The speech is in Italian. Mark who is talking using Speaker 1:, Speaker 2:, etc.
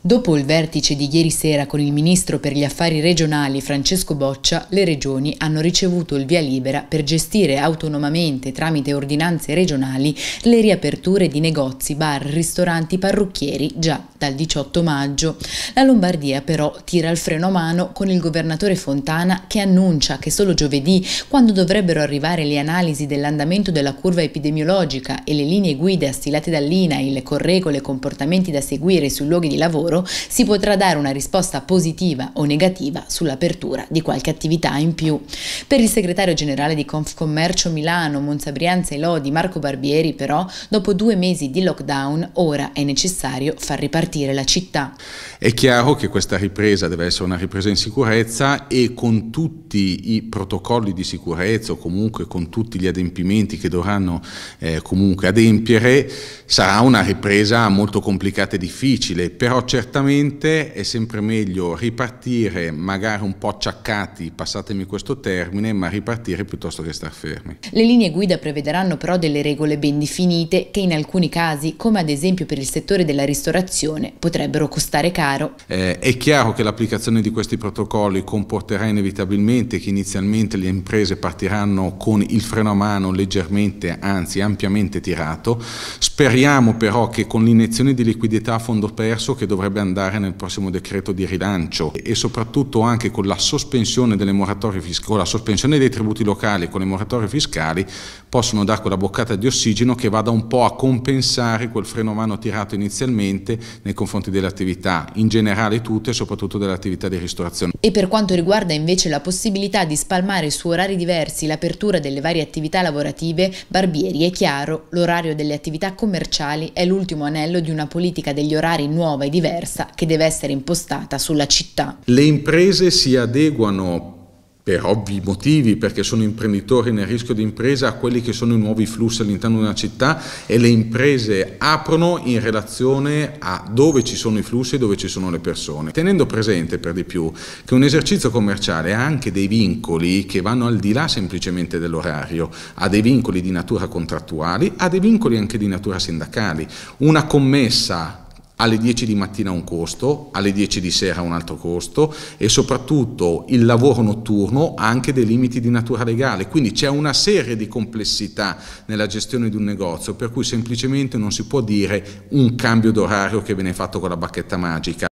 Speaker 1: Dopo il vertice di ieri sera con il ministro per gli affari regionali Francesco Boccia, le regioni hanno ricevuto il via libera per gestire autonomamente tramite ordinanze regionali le riaperture di negozi, bar, ristoranti, parrucchieri già dal 18 maggio. La Lombardia però tira il freno a mano con il governatore Fontana che annuncia che solo giovedì, quando dovrebbero arrivare le analisi dell'andamento della curva epidemiologica e le linee guida stilate dall'INAIL con regole e comportamenti da seguire sui luoghi di lavoro, lavoro, si potrà dare una risposta positiva o negativa sull'apertura di qualche attività in più. Per il segretario generale di Confcommercio Milano, Monzabrianza e Lodi, Marco Barbieri, però, dopo due mesi di lockdown, ora è necessario far ripartire la città.
Speaker 2: È chiaro che questa ripresa deve essere una ripresa in sicurezza e con tutti i protocolli di sicurezza o comunque con tutti gli adempimenti che dovranno eh, comunque adempiere, sarà una ripresa molto complicata e difficile, però certamente è sempre meglio ripartire magari un po' acciaccati, passatemi questo termine, ma ripartire piuttosto che star fermi.
Speaker 1: Le linee guida prevederanno però delle regole ben definite che in alcuni casi, come ad esempio per il settore della ristorazione, potrebbero costare caro.
Speaker 2: Eh, è chiaro che l'applicazione di questi protocolli comporterà inevitabilmente che inizialmente le imprese partiranno con il freno a mano leggermente, anzi ampiamente tirato, speriamo Speriamo però che con l'iniezione di liquidità a fondo perso che dovrebbe andare nel prossimo decreto di rilancio e soprattutto anche con la sospensione, delle moratorie con la sospensione dei tributi locali e con le moratorie fiscali possono dare quella boccata di ossigeno che vada un po' a compensare quel freno a mano tirato inizialmente nei confronti delle attività in generale tutte e soprattutto delle attività di ristorazione.
Speaker 1: E per quanto riguarda invece la possibilità di spalmare su orari diversi l'apertura delle varie attività lavorative, Barbieri è chiaro, l'orario delle attività commerciali commerciali è l'ultimo anello di una politica degli orari nuova e diversa che deve essere impostata sulla città.
Speaker 2: Le imprese si adeguano per ovvi motivi, perché sono imprenditori nel rischio di impresa, a quelli che sono i nuovi flussi all'interno di una città e le imprese aprono in relazione a dove ci sono i flussi e dove ci sono le persone. Tenendo presente per di più che un esercizio commerciale ha anche dei vincoli che vanno al di là semplicemente dell'orario, ha dei vincoli di natura contrattuali, ha dei vincoli anche di natura sindacali. Una commessa alle 10 di mattina un costo, alle 10 di sera un altro costo e soprattutto il lavoro notturno ha anche dei limiti di natura legale, quindi c'è una serie di complessità nella gestione di un negozio per cui semplicemente non si può dire un cambio d'orario che viene fatto con la bacchetta magica.